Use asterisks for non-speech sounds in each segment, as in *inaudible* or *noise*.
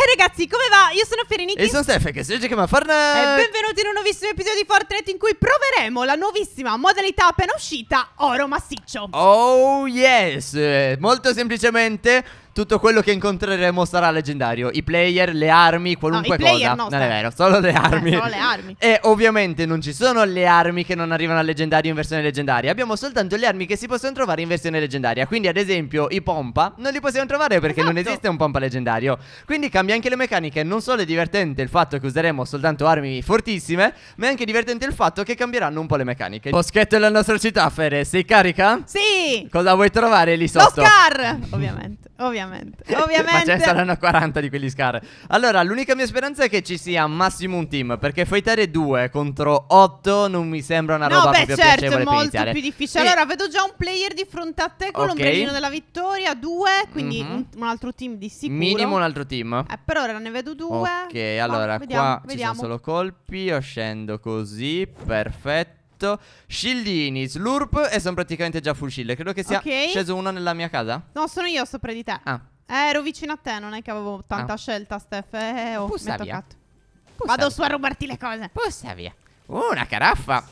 E eh, ragazzi, come va? Io sono Fereniki. E sono Stefan, che si legge che E benvenuti in un nuovissimo episodio di Fortnite in cui proveremo la nuovissima modalità appena uscita, oro massiccio. Oh yes! Molto semplicemente tutto quello che incontreremo sarà leggendario. I player, le armi, qualunque no, cosa. No, non è cioè, vero, solo le *laughs* armi. Eh, solo le armi. e ovviamente non ci sono le armi che non arrivano al leggendario in versione leggendaria. Abbiamo soltanto le armi che si possono trovare in versione leggendaria. Quindi, ad esempio, i pompa non li possiamo trovare perché esatto. non esiste un pompa leggendario. Quindi cambia anche le meccaniche. Non solo è divertente il fatto che useremo soltanto armi fortissime, ma è anche divertente il fatto che cambieranno un po' le meccaniche. Boschetto è la nostra città, Fere. Sei carica? Sì. Cosa vuoi trovare lì sotto? Lo scar! ovviamente. Ovviamente. Ovviamente. Ovviamente. Ma ce ne saranno 40 di quelli SCAR. Allora, l'unica mia speranza è che ci sia massimo un team, perché Fightare 2 contro 8 non mi sembra una roba no, beh, proprio certo, piacevole molto iniziare. più difficile. Allora, vedo già un player di fronte a te con okay. l'ombrellino della vittoria, 2, quindi mm-hmm. un, altro team di sicuro. Minimo un altro team. Eh, per ora ne vedo due. Ok, allora, Ma, qua vediamo. ci sono solo colpi, io scendo così, perfetto fatto Scillini, Slurp e sono praticamente già full shield. Credo che sia okay. sceso uno nella mia casa. No, sono io sopra di te. Ah. Eh, ero vicino a te, non è che avevo tanta ah. scelta, Steph. Eh, eh oh, Pussa via. Pussa Vado via. su a rubarti le cose. Pussa via. Una caraffa.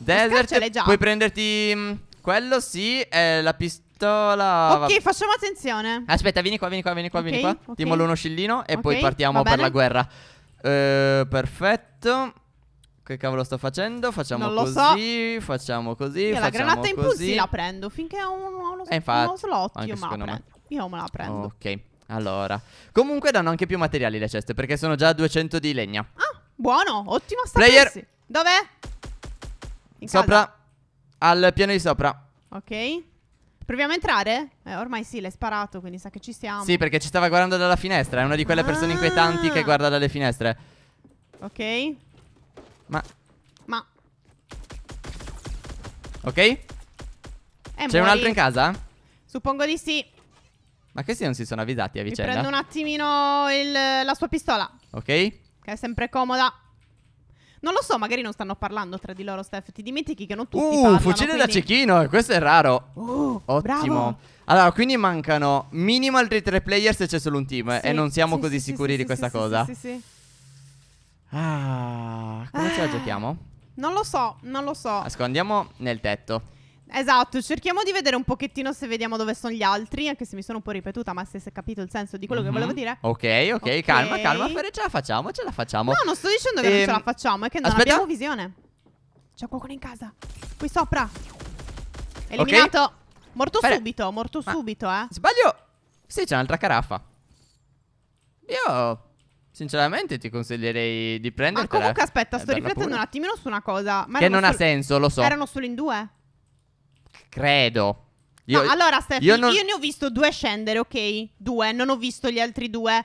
Desert, già. puoi prenderti mm, quello, sì, è la pistola. La... Ok, facciamo attenzione. Aspetta, vieni qua, vieni qua, vieni qua, okay, vieni qua. Okay. Ti mollo uno scillino e okay, poi partiamo per la guerra. Eh, perfetto. Che cavolo sto facendo? Facciamo così, so. facciamo così. Io la granata così. impulsi la prendo finché ho uno, uno, eh, infatti, uno slot. Anche io me, la prendo. io me la prendo. Ok, allora. Comunque danno anche più materiali le ceste perché sono già 200 di legna. Ah, buono, ottimo Player. Sapessi. Dov'è? In sopra. Al piano di sopra. Ok. Proviamo a entrare? Eh, ormai sì, l'hai sparato, quindi sa che ci siamo. Sì, perché ci stava guardando dalla finestra. È una di quelle persone inquietanti ah. che guarda dalle finestre. Ok. Ma... Ma... Ok? Eh, C'è un altro in casa? Suppongo di sì. Ma questi non si sono avvisati a vicenda? Mi prendo un attimino il, la sua pistola. Ok. Che è sempre comoda. Non lo so, magari non stanno parlando tra di loro, Steph. Ti dimentichi che non tutti uh, parlano. Uh, fucile quindi... da cecchino, questo è raro. Uh, Ottimo. Bravo. Allora, quindi mancano minimo altri tre player se c'è solo un team eh, sì, e non siamo sì, così sì, sicuri di questa cosa. Sì, sì, sì. Ah, come ce la giochiamo? Ah, non lo so, non lo so. Nascondiamo nel tetto. Esatto, cerchiamo di vedere un pochettino se vediamo dove sono gli altri, anche se mi sono un po' ripetuta, ma se si è capito il senso di quello mm-hmm. che mhm. volevo dire. Ok, ok, calma, calma, Fere, ce la facciamo, ce la facciamo. No, non sto dicendo che ehm... non ce la ehm, facciamo, è che non Aspetta. abbiamo visione. C'è qualcuno in casa, qui sopra. Eliminato. Okay. Morto Fere. subito, morto ma subito, eh. Sbaglio. Sì, c'è un'altra caraffa. Io Sinceramente ti consiglierei di prendere. Ma comunque aspetta, sto riflettendo pure. un attimino su una cosa. Ma che non ha senso, lo so. Erano solo in due? Credo. Io, no, allora Steffi, io, non... io ne ho visto due scendere, ok? Due, non ho visto gli altri due.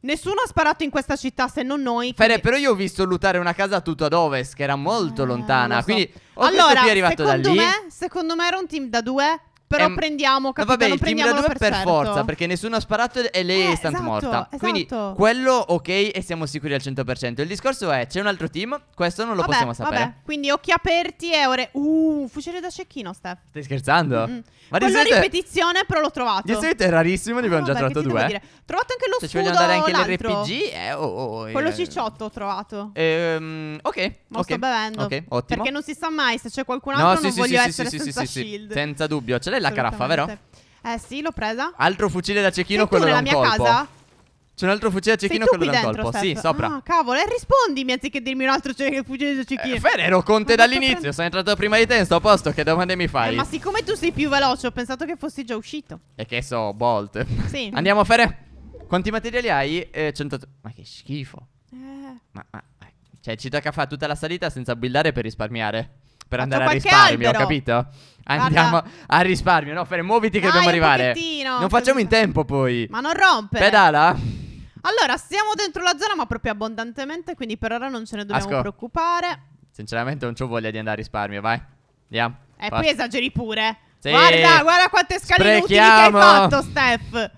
Nessuno ha sparato in questa città se non noi. Fede, quindi... però io ho visto lutare una casa tutto ad ovest, che era molto eh, lontana. So. Quindi ho allora, visto è arrivato da lì. Me, secondo me era un team da due però ehm, prendiamo, capito? No, vabbè, non il Team Lab per, per forza, certo. perché nessuno ha sparato e lei eh, è stata esatto, morta. Esatto. Quindi quello ok e siamo sicuri al 100%. Il discorso è, c'è un altro team, questo non lo vabbè, possiamo sapere. Vabbè, quindi occhi aperti e ore... Uh, fucile da cecchino, Steph. Stai scherzando? Mm-mm. Ma di solito... ripetizione, però l'ho trovato. Di solito è rarissimo, ne ah, abbiamo già trovato due. Dire. Eh? Trovato anche lo Se scudo, ci vogliono dare anche l'altro. l'RPG, eh, oh, oh, oh, eh. Quello cicciotto ho trovato. Ehm, ok, okay. sto bevendo. Ok, ottimo. Perché non si sa mai se c'è qualcun altro, no, sì, non sì, voglio essere senza shield. Senza dubbio, ce l'hai e caraffa, vero? Eh sì, l'ho presa. Altro fucile da cecchino, Sei quello da un colpo. nella mia casa? C'è un altro fucile da cecchino, quello da un colpo. Steph. Sì, sopra. Ah, cavolo, e eh, rispondimi anziché dirmi un altro fucile da cecchino. Eh, Fede, ero con te dall'inizio, sono entrato prima di te, in sto posto, che domande mi fai? Eh, ma siccome tu sei più veloce, ho pensato che fossi già uscito. E che so, Bolt. Sì. *laughs* Andiamo, a Fede. Quanti materiali hai? Eh, 100... Ma che schifo. Eh. Ma, ma... Eh, cioè, ci tocca fare tutta la salita senza buildare per risparmiare. Per andare a risparmio, albero. capito? Andiamo Guarda. a risparmio. No, Fere, muoviti che Dai, dobbiamo arrivare. Pochettino. Non facciamo in tempo poi. Ma non rompere. Pedala. Allora, siamo dentro la zona, ma proprio abbondantemente, quindi per ora non ce ne dobbiamo Asco. preoccupare. Sinceramente non ho voglia di andare a risparmio, vai. Andiamo. Eh, poi esageri pure. Sì. Guarda, guarda quante scale Sprechiamo. inutili che hai fatto, Steph.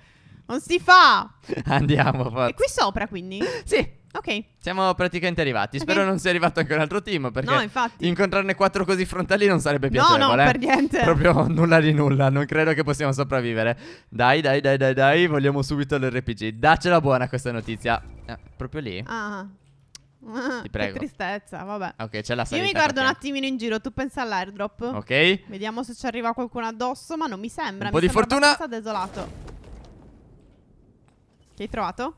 Non si fa. *laughs* Andiamo, forza. E qui sopra, quindi? sì. Ok. Siamo praticamente arrivati. Spero okay. non sia arrivato anche un altro team. Perché no, infatti. incontrarne quattro così frontali non sarebbe piacevole. No, no, eh. per niente. *laughs* Proprio nulla di nulla. Non credo che possiamo sopravvivere. Dai, dai, dai, dai, dai. Vogliamo subito l'RPG. Dacela buona questa notizia. Eh, proprio lì. Ah. Ti *laughs* prego. Che tristezza, vabbè. Ok, c'è la salita. Io mi guardo perché... un attimino in giro, tu pensa all'airdrop. Ok. Vediamo se ci arriva qualcuno addosso, ma non mi sembra. Un mi po' di fortuna. desolato. Che hai trovato?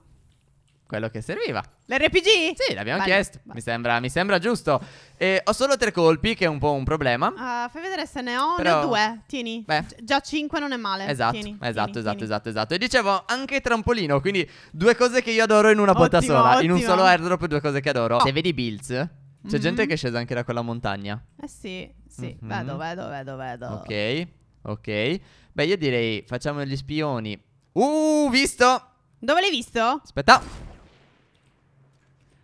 quello che serviva. L'RPG? Sì, l'abbiamo Bello. chiesto. Mi sembra, mi sembra, giusto. E ho solo tre colpi, che è un po' un problema. Uh, fai vedere se ne ho, Però... ne ho due. Tieni. Beh. Già cinque non è male. Esatto, tieni, esatto, tieni, esatto, esatto, esatto, E dicevo anche trampolino. Quindi due cose che io adoro in una botta sola. Ottimo. In un solo airdrop, due cose che adoro. Oh. Se vedi Bills, c'è mm-hmm. gente che è scesa anche da quella montagna. Eh sì, sì. Mm-hmm. Vedo, vedo, vedo, vedo. Ok, ok. Beh, io direi facciamo gli spioni. Uh, visto. Dove l'hai visto? Aspetta.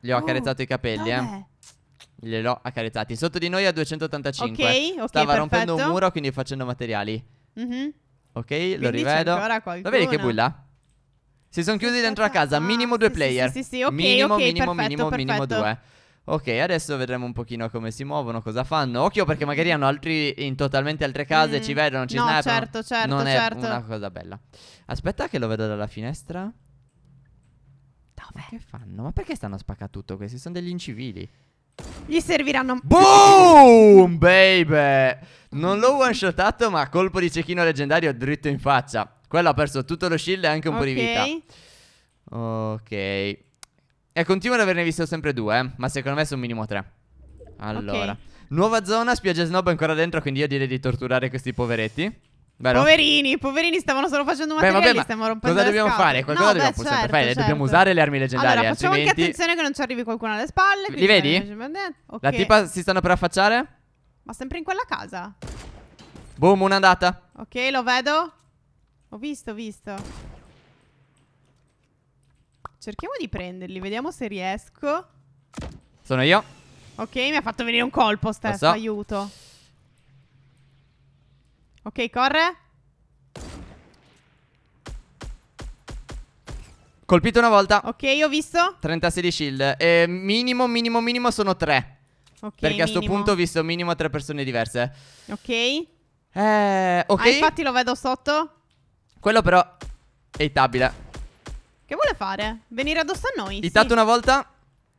Gli ho oh, ah, accarezzato i capelli, eh. dov'è? eh. Gliel'ho accarezzati. Sotto di noi a 285. Ok, ok. Stava perfetto. rompendo un muro, quindi facendo materiali. Mm-hmm. Ok, quindi lo rivedo. Lo vedi che bulla? Si sono chiusi dentro la casa, ah, minimo due sì, player. Sì, sì, sì, ok, minimo, okay, minimo, perfetto, minimo, perfetto. minimo due. Ok, adesso vedremo un pochino come si muovono, cosa fanno. Occhio perché magari mm. hanno altri in totalmente altre case, mm. ci vedono, ci no, snipano. certo, certo, non certo. è una certo. cosa bella. Aspetta che lo vedo dalla finestra. 9. Che fanno? Ma perché stanno a tutto questi? Sono degli incivili. Gli serviranno Boom baby Non l'ho one shotato ma colpo di cecchino leggendario dritto in faccia Quello ha perso tutto lo shield e anche un okay. po' di vita Ok E continuo ad averne visto sempre due eh? Ma secondo me sono minimo tre Allora okay. Nuova zona spiaggia snob ancora dentro quindi io direi di torturare questi poveretti Beh, poverini, poverini, stavano solo facendo un materiale. Beh, vabbè, stiamo rompendo cosa dobbiamo scatole. fare? Qualcosa no, dobbiamo beh, certo, fare. Certo. Dobbiamo certo. usare le armi leggendarie. Allora, facciamo altrimenti... anche attenzione che non ci arrivi qualcuno alle spalle. Li vedi? Okay. La tipa si stanno per affacciare? Ma sempre in quella casa. Boom, una data. Ok, lo vedo. Ho visto, ho visto. Cerchiamo di prenderli, vediamo se riesco. Sono io. Ok, mi ha fatto venire un colpo, Steph, so. aiuto. Ok, corre. Colpito una volta. Ok, ho visto. 36 di shield. E minimo, minimo, minimo sono tre. Ok. Perché minimo. a sto punto ho visto minimo tre persone diverse. Ok. Eh, ok. Ah, infatti lo vedo sotto. Quello però è itabile. Che vuole fare? Venire addosso a noi? Itato sì. una volta.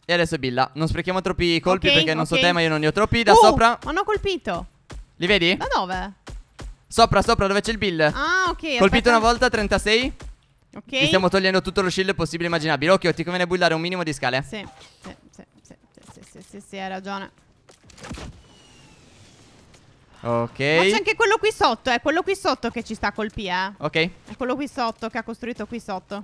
E adesso è Billa. Non sprechiamo troppi colpi okay, perché non okay. so te, ma io non ne ho troppi. Da uh, sopra. Hanno colpito. Li vedi? Da dove? Sopra, sopra, dove c'è il bill? Ah, ok. Colpito aspetta. una volta, 36. Ok. Ti stiamo togliendo tutto lo shield possibile e immaginabile. Occhio, ti conviene bullare un minimo di scale. Sì, sì, sì, sì, sì, sì, sì, sì hai ragione. Ok. Ma c'è anche quello qui sotto, è quello qui sotto che ci sta a colpire. Eh. Ok. È quello qui sotto che ha costruito qui sotto.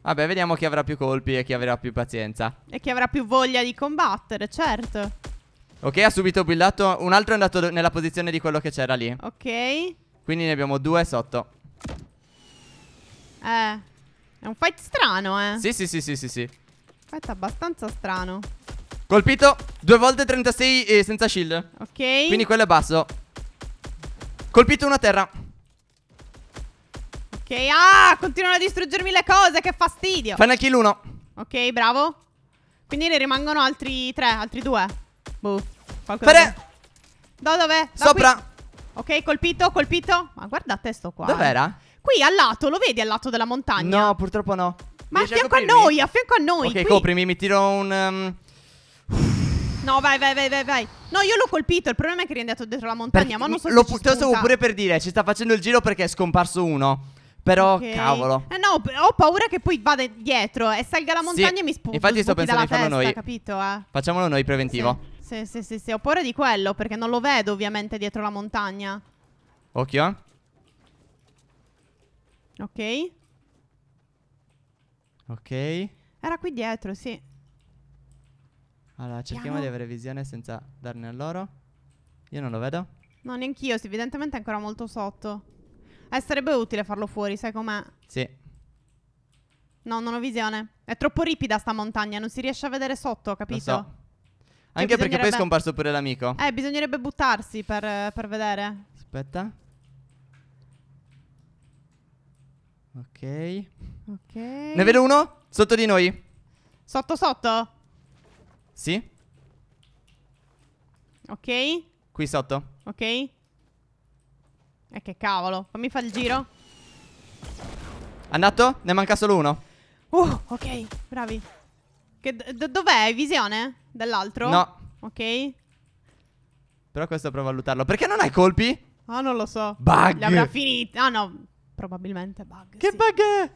Vabbè, vediamo chi avrà più colpi e chi avrà più pazienza. E chi avrà più voglia di combattere, certo. Ok, ha subito billato. Un altro è andato nella posizione di quello che c'era lì. Ok. Quindi ne abbiamo due sotto. Eh. È un fight strano, eh. Sì, sì, sì, sì, sì, sì. Fight abbastanza strano. Colpito. Due volte 36 eh, senza shield. Ok. Quindi quello è basso. Colpito una terra. Ok. Ah, continuano a distruggermi le cose. Che fastidio. Fanno kill uno. Ok, bravo. Quindi ne rimangono altri tre, altri due. Boh. Pere! No, dov'è? Sopra! Qui. Ok, colpito, colpito. Ma guardate sto qua. Dov'era? Eh. Qui al lato, lo vedi al lato della montagna? No, purtroppo no. Ma a fianco a, a, noi, a fianco a noi. Ok, qui. coprimi, mi tiro un... Um... No, vai, vai, vai, vai, vai. No, io l'ho colpito. Il problema è che è andato dietro la montagna. Perché ma non so lo, se. lo stavo pure per dire. Ci sta facendo il giro perché è scomparso uno. Però, okay. cavolo. Eh no, ho paura che poi vada dietro eh, e salga la montagna sì. e mi spunti. Infatti, sto pensando di farlo testa, noi. Capito, eh? Facciamolo noi preventivo. Sì. Sì, sì, sì, sì. Ho paura di quello perché non lo vedo ovviamente dietro la montagna. Occhio, eh. Ok. Ok. Era qui dietro, sì. Allora, cerchiamo Piano. di avere visione senza darne a loro. Io non lo vedo. No, neanch'io. Evidentemente è ancora molto sotto. Eh, sarebbe utile farlo fuori, sai com'è? Sì. No, non ho visione. È troppo ripida sta montagna, non si riesce a vedere sotto, capito? Lo so. Anche perché poi è scomparso pure l'amico. Eh, bisognerebbe buttarsi per, per vedere. Aspetta. Ok. Ok. Ne vedo uno sotto di noi. Sotto sotto? Sì. Ok. Qui sotto. Ok. E eh, che cavolo. Fammi fare il giro. Andato? Ne manca solo uno. Uh, ok. Bravi. Che d- dov'è? Visione? Dell'altro? No. Ok. Però questo prova a valutarlo. Perché non hai colpi? Ah, oh, non lo so. Bug. Li finita. Ah, oh, no. Probabilmente bug. Che sì. bug è?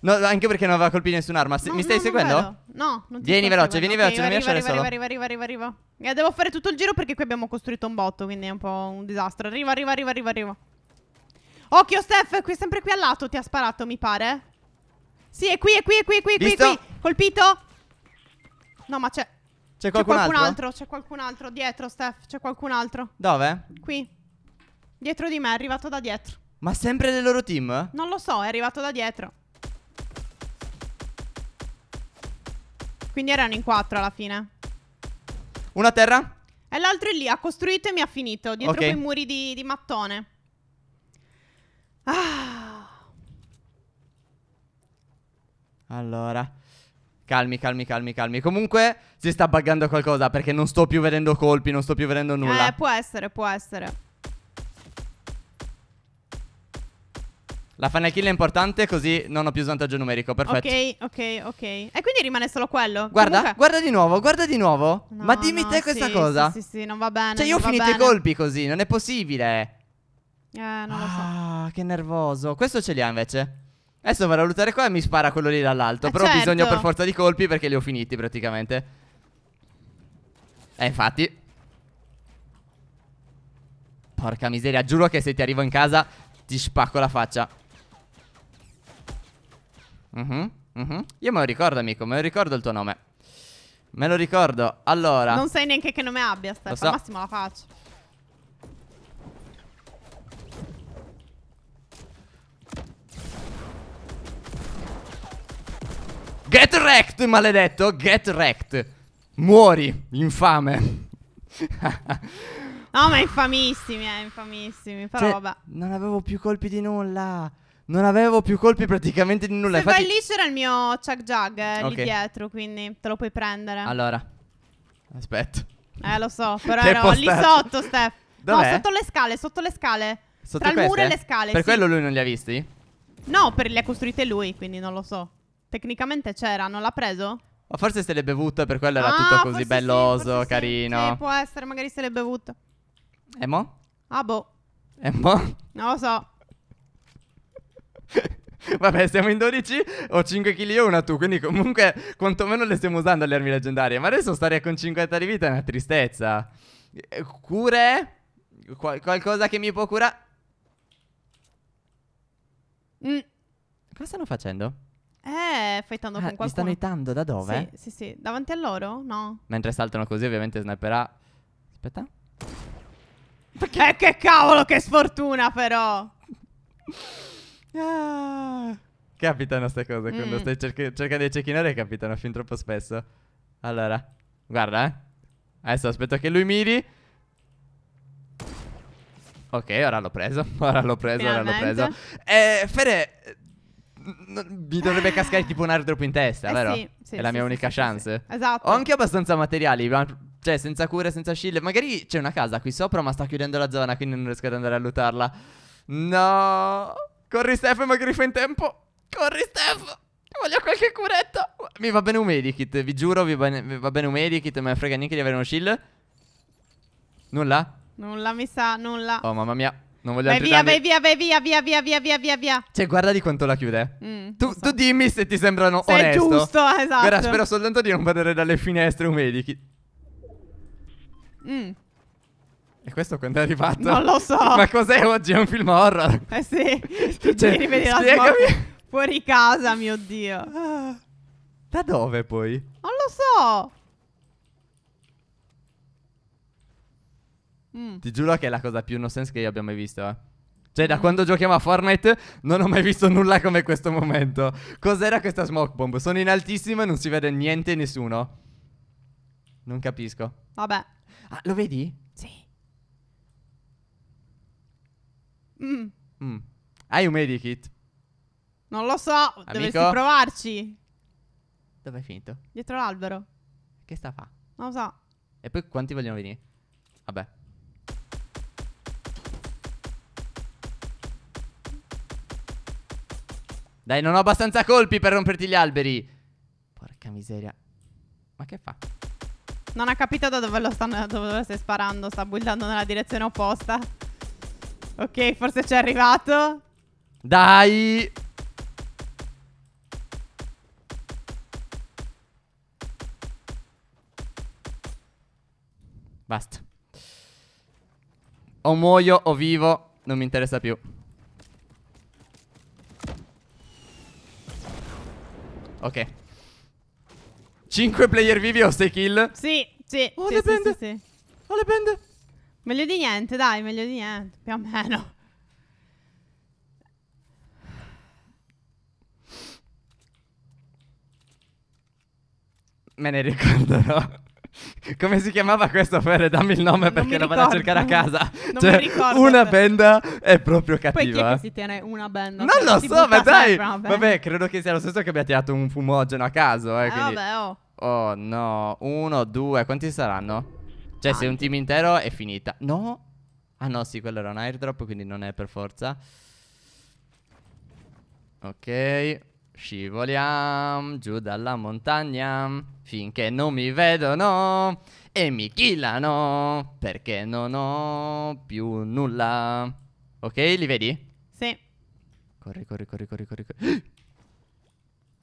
No, anche perché non aveva colpi nessun'arma. Se- no, mi stai no, seguendo? Non no, non ti Vieni veloce, vieni veloce, okay, non arriva, mi lasciare arriva, arriva, arriva, arriva, arriva, arriva. Eh, devo fare tutto il giro perché qui abbiamo costruito un botto, quindi è un po' un disastro. Arriva, arriva, arriva, arriva, arriva. Occhio, Steph, qui sempre qui al lato ti ha sparato, mi pare. Sì, è qui, è qui, è qui, è qui, è qui, è qui. Colpito. No, ma c'è. C'è qualcun, c'è qualcun altro? altro? C'è qualcun altro dietro, Steph. C'è qualcun altro. Dove? Qui. Dietro di me, è arrivato da dietro. Ma sempre del loro team? Non lo so, è arrivato da dietro. Quindi erano in quattro alla fine. Una terra? E l'altro è lì, ha costruito e mi ha finito. Dietro okay. quei muri di, di mattone. Ah. Allora. Calmi, calmi, calmi, calmi. Comunque si sta buggando qualcosa perché non sto più vedendo colpi, non sto più vedendo nulla. Eh, può essere, può essere. La funnel kill è importante così non ho più svantaggio numerico, perfetto. Ok, ok, ok. E quindi rimane solo quello? Guarda, Comunque... guarda di nuovo, guarda di nuovo. No, Ma dimmi no, te questa sì, cosa. Sì, sì, sì, non va bene. Cioè io ho finito i colpi così, non è possibile. Eh, non lo so. Ah, che nervoso. Questo ce li ha invece. Adesso vado a lootare qua e mi spara quello lì dall'alto. Eh però certo. ho bisogno per forza di colpi perché li ho finiti praticamente. Eh, infatti. Porca miseria, giuro che se ti arrivo in casa ti spacco la faccia. Mhm, uh -huh, uh -huh. Io me lo ricordo, amico, me lo ricordo il tuo nome. Me lo ricordo. Allora. Non sai neanche che nome abbia, Stefano. So. Al massimo la faccia. Get wrecked, maledetto. Get wrecked. Muori, infame. *laughs* no, ma infamissimi, eh, infamissimi. Però cioè, roba. Non avevo più colpi di nulla. Non avevo più colpi praticamente di nulla. Se Infatti... vai lì c'era il mio Chuck Jug eh, okay. lì dietro, quindi te lo puoi prendere. Allora, aspetta. Eh, lo so, *laughs* però ero postato. lì sotto, Steph. Dov'è? No, sotto le scale, sotto le scale. Sotto Tra il muro e le scale. Per sì. quello lui non li ha visti? No, per le ha costruite lui, quindi non lo so. Tecnicamente c'era, non l'ha preso? Ma forse se l'è bevuta, per quello era ah, tutto così belloso, sì, carino. Sì. sì, può essere, magari se l'è bevuta. E eh, mo? Ah, boh. E eh, mo? Non lo so. *laughs* Vabbè, siamo in 12, ho 5 kg e una tu, quindi comunque quantomeno le stiamo usando le armi leggendarie. Ma adesso stare con 50 di vita è una tristezza. Eh, cure? Qual qualcosa che mi può curare? Mm. Cosa stanno facendo? Eh, fightando ah, con qualcuno. Mi stanno itando da dove? Sì, sì, sì. Davanti a loro? No. Mentre saltano così, ovviamente snapperà. Aspetta. Perché? Eh, che cavolo, che sfortuna, però. ah. Capitano queste cose mm. quando stai cerca, cercando di cecchinare, capitano fin troppo spesso. Allora, guarda, eh. Adesso aspetto che lui miri. Ok, ora l'ho preso. *laughs* Ora l'ho preso, Finalmente. ora l'ho preso. Eh, Fede, mi dovrebbe cascare tipo un airdrop in testa, eh vero? Sì, sì, È la mia sì, unica chance. Esatto. Ho anche abbastanza materiali, ma cioè senza cure, senza shield. Magari c'è una casa qui sopra, ma sta chiudendo la zona, quindi non riesco ad andare a lootarla. No. Corri Steph, magari fa in tempo. Corri Steph. Voglio qualche curetto. Mi va bene un medikit, vi giuro, vi va, mi va bene un medikit, ma frega neanche di avere uno shield. Nulla? Nulla, mi sa, nulla. Oh, mamma mia. Non voglio vai via, vai via, vai via, via, via, via, via, via, Cioè, guarda di quanto la chiude. Mm, tu, so. tu, dimmi se ti sembrano se onesto. giusto, esatto. Guarda, spero soltanto di non vedere dalle finestre un medici. Mm. E questo quando è arrivato? Non lo so. *laughs* Ma cos'è oggi? È un film horror. Eh sì. *laughs* Ti cioè, devi vedere la fuori casa, mio Dio. Ah. da dove poi? Non lo so. Mm. Ti giuro che è la cosa più no sense che io abbia mai visto, eh. Cioè, da mm. quando giochiamo a Fortnite non ho mai visto nulla come questo momento. Cos'era questa smoke bomb? Sono in altissimo e non si vede niente e nessuno. Non capisco. Vabbè. Ah, lo vedi? Sì. Mm. mm. Mm. Hai un medikit? Non lo so, Amico? dovresti provarci. Dove è finito? Dietro l'albero. Che sta a fa? Non lo so. E poi quanti vogliono venire? Vabbè. Dai, non ho abbastanza colpi per romperti gli alberi. Porca miseria. Ma che fa? Non ha capito da dove lo, stanno, dove lo stai sparando. Sta buildando nella direzione opposta. Ok, forse ci è arrivato. Dai. Basta. O muoio o vivo, non mi interessa più. Ok. 5 player vivi o 6 kill? Sì, sì. Oh, sì, le bende. Sì, sì, oh, le bende. Meglio di niente, dai, meglio di niente. Più o meno. Me ne ricorderò. *laughs* Come si chiamava questo Fere? Dammi il nome perché lo vado a cercare a casa. Non cioè, mi ricordo. Una benda è proprio cattiva. Poi chi è che si tiene una benda? Non lo cioè, so, ma dai. Vabbè, credo che sia lo stesso che abbia tirato un fumogeno a caso. Eh, eh quindi... vabbè, oh. Oh no, uno, due, quanti saranno? Cioè, Tanti. se un team intero è finita. No? Ah no, sì, quello era un airdrop, quindi non è per forza. Ok. Scivoliamo giù dalla montagna finché non mi vedono e mi killano perché non ho più nulla. Ok, li vedi? Sì. Corri, corri, corri, corri, corri. corri.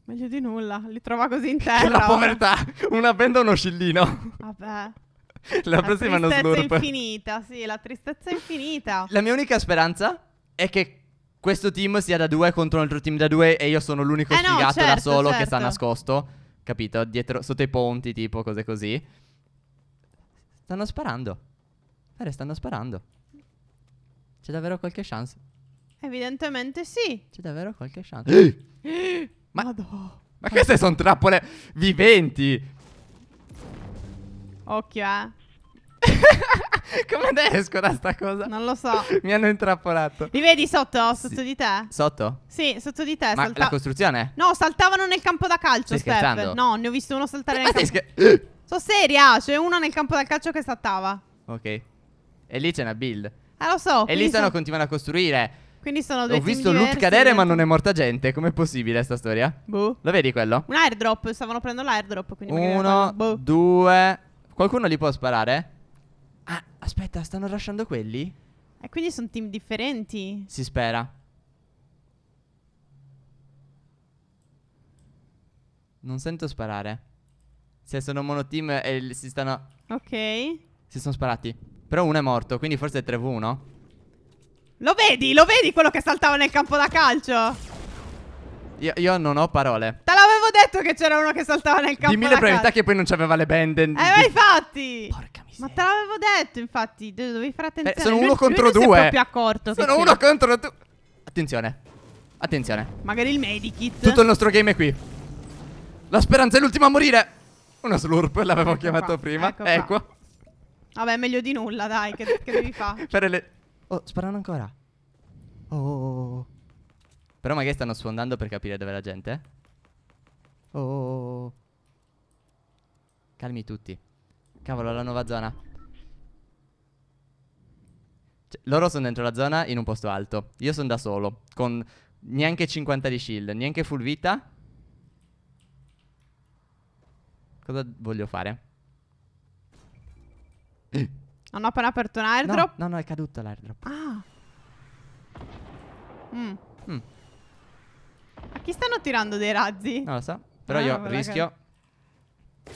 *gasps* Meglio di nulla, li trova così in terra. la povertà, una benda uno scillino. Vabbè. La, *laughs* la prossima non uno slurp. La tristezza infinita, sì, la tristezza infinita. La mia unica speranza è che questo team sia da due contro un altro team da due e io sono l'unico eh no, certo, da solo certo. che sta nascosto, capito? Dietro, sotto i ponti, tipo, cose così. Stanno sparando. Fare, stanno sparando. C'è davvero qualche chance. Evidentemente sì. C'è davvero qualche chance. ma, ma queste sono trappole viventi. Occhio, eh. *laughs* Come adesso da sta cosa? Non lo so. Mi hanno intrappolato. Li vedi sotto, sotto sì. di te? Sotto? Sì, sotto di te. Ma salta... la costruzione? No, saltavano nel campo da calcio, Stai No, ne ho visto uno saltare Ma campo. Scher- *gasps* Sono seria, c'è uno nel campo da calcio che saltava. Ok. E lì c'è una build. Ah, lo so. E lì sono... continuando a costruire. Quindi sono due Ho visto loot cadere ma non è morta gente. Com'è possibile sta storia? Boh. Lo vedi quello? Un airdrop, stavano prendendo l'airdrop. Uno, boh. due... Qualcuno li può sparare? Ah, aspetta, stanno lasciando quelli? E quindi sono team differenti? Si spera. Non sento sparare. Se sono monoteam e si stanno... Ok. Si sono sparati. Però uno è morto, quindi forse è 3v1. Lo vedi? Lo vedi quello che saltava nel campo da calcio? Io, io non ho parole. Te detto che c'era uno che saltava nel campo. Dimmi le probabilità che poi non c'aveva le bende. Eh, ma infatti. Porca miseria. Ma te l'avevo detto, infatti. Dovevi fare attenzione. Beh, sono uno lui, contro lui due. Non proprio accorto. Sono uno c'è. contro due. Attenzione. Attenzione. Magari il medikit. Tutto il nostro game è qui. La speranza è l'ultima a morire. Una slurp, l'avevo ecco chiamato qua. prima. Ecco. ecco. Qua. Vabbè, meglio di nulla, dai. Che, che devi *laughs* fare? le... Oh, sparano ancora. Oh. Però magari stanno sfondando per capire dove è la gente. Eh. Oh, oh, oh, oh. Calmi tutti. Cavolo, la nuova zona. Cioè, loro sono dentro la zona in un posto alto. Io sono da solo. Con neanche 50 di shield, neanche full vita. Cosa voglio fare? *clears throat* Hanno appena aperto un airdrop? No, no, no è caduto l'airdrop. Ah. Mm. Mm. A chi stanno tirando dei razzi? Non lo so. Però ah, io rischio. Che...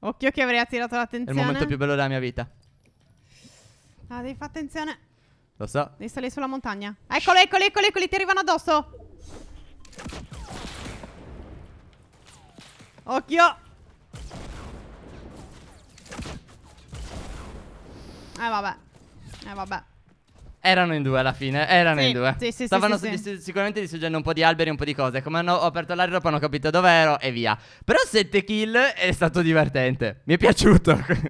Occhio che avrei attirato l'attenzione. È il momento più bello della mia vita. Ah, devi fare attenzione. Lo so. Devi salire sulla montagna. Eccoli, eccoli, eccolo, eccoli, ti arrivano addosso. Occhio. Eh vabbè. Eh vabbè. Erano in due alla fine, erano sì, in due. Sì, sì, Stavano sì, sì. Di, sicuramente distruggendo un po' di alberi, un po' di cose. Come hanno aperto l'aeroporto hanno capito dove ero e via. Però 7 kill è stato divertente. Mi è piaciuto.